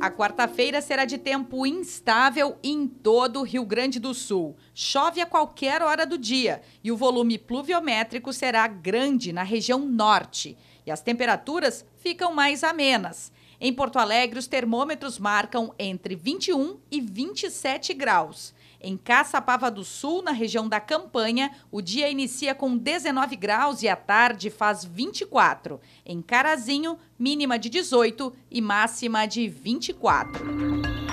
A quarta-feira será de tempo instável em todo o Rio Grande do Sul. Chove a qualquer hora do dia e o volume pluviométrico será grande na região norte. E as temperaturas ficam mais amenas. Em Porto Alegre, os termômetros marcam entre 21 e 27 graus. Em Caçapava do Sul, na região da Campanha, o dia inicia com 19 graus e à tarde faz 24. Em Carazinho, mínima de 18 e máxima de 24.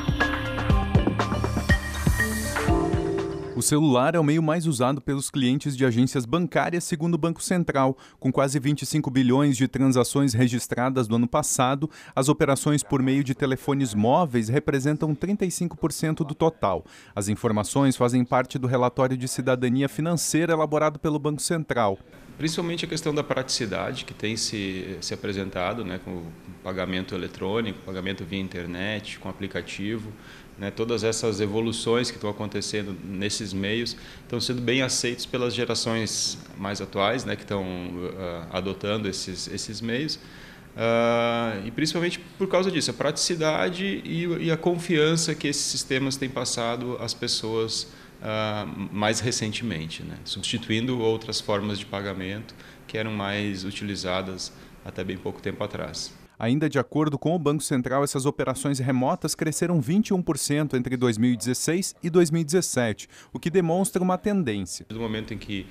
celular é o meio mais usado pelos clientes de agências bancárias, segundo o Banco Central. Com quase 25 bilhões de transações registradas no ano passado, as operações por meio de telefones móveis representam 35% do total. As informações fazem parte do relatório de cidadania financeira elaborado pelo Banco Central. Principalmente a questão da praticidade que tem se, se apresentado, né, com pagamento eletrônico, pagamento via internet, com aplicativo. Né, todas essas evoluções que estão acontecendo nesses meios estão sendo bem aceitos pelas gerações mais atuais, né, que estão uh, adotando esses, esses meios. Uh, e principalmente por causa disso, a praticidade e, e, a confiança que esses sistemas têm passado às pessoas uh, mais recentemente, né, substituindo outras formas de pagamento que eram mais utilizadas até bem pouco tempo atrás. Ainda de acordo com o Banco Central, essas operações remotas cresceram 21% entre 2016 e 2017, o que demonstra uma tendência. No momento em que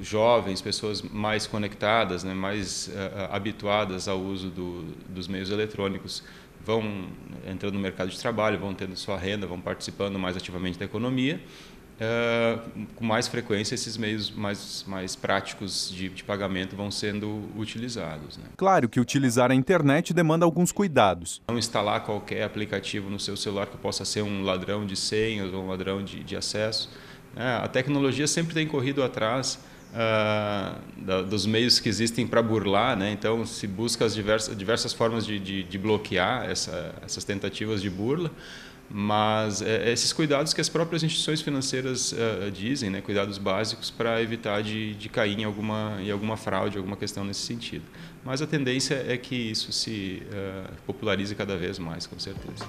jovens, pessoas mais conectadas, né, mais uh, habituadas ao uso do, dos meios eletrônicos, vão entrando no mercado de trabalho, vão tendo sua renda, vão participando mais ativamente da economia uh, com mais frequência esses meios mais, mais práticos de, de pagamento vão sendo utilizados. Né? Claro que utilizar a internet demanda alguns cuidados. Não instalar qualquer aplicativo no seu celular que possa ser um ladrão de senhas ou um ladrão de, de acesso. É, a tecnologia sempre tem corrido atrás Uh, da, dos meios que existem para burlar, né? então se busca as diversas, diversas formas de, de, de bloquear essa, essas tentativas de burla, mas é, é, esses cuidados que as próprias instituições financeiras é, dizem, né, cuidados básicos para evitar de, de cair em alguma, em alguma fraude, alguma questão nesse sentido. Mas a tendência é que isso se é, popularize cada vez mais, com certeza.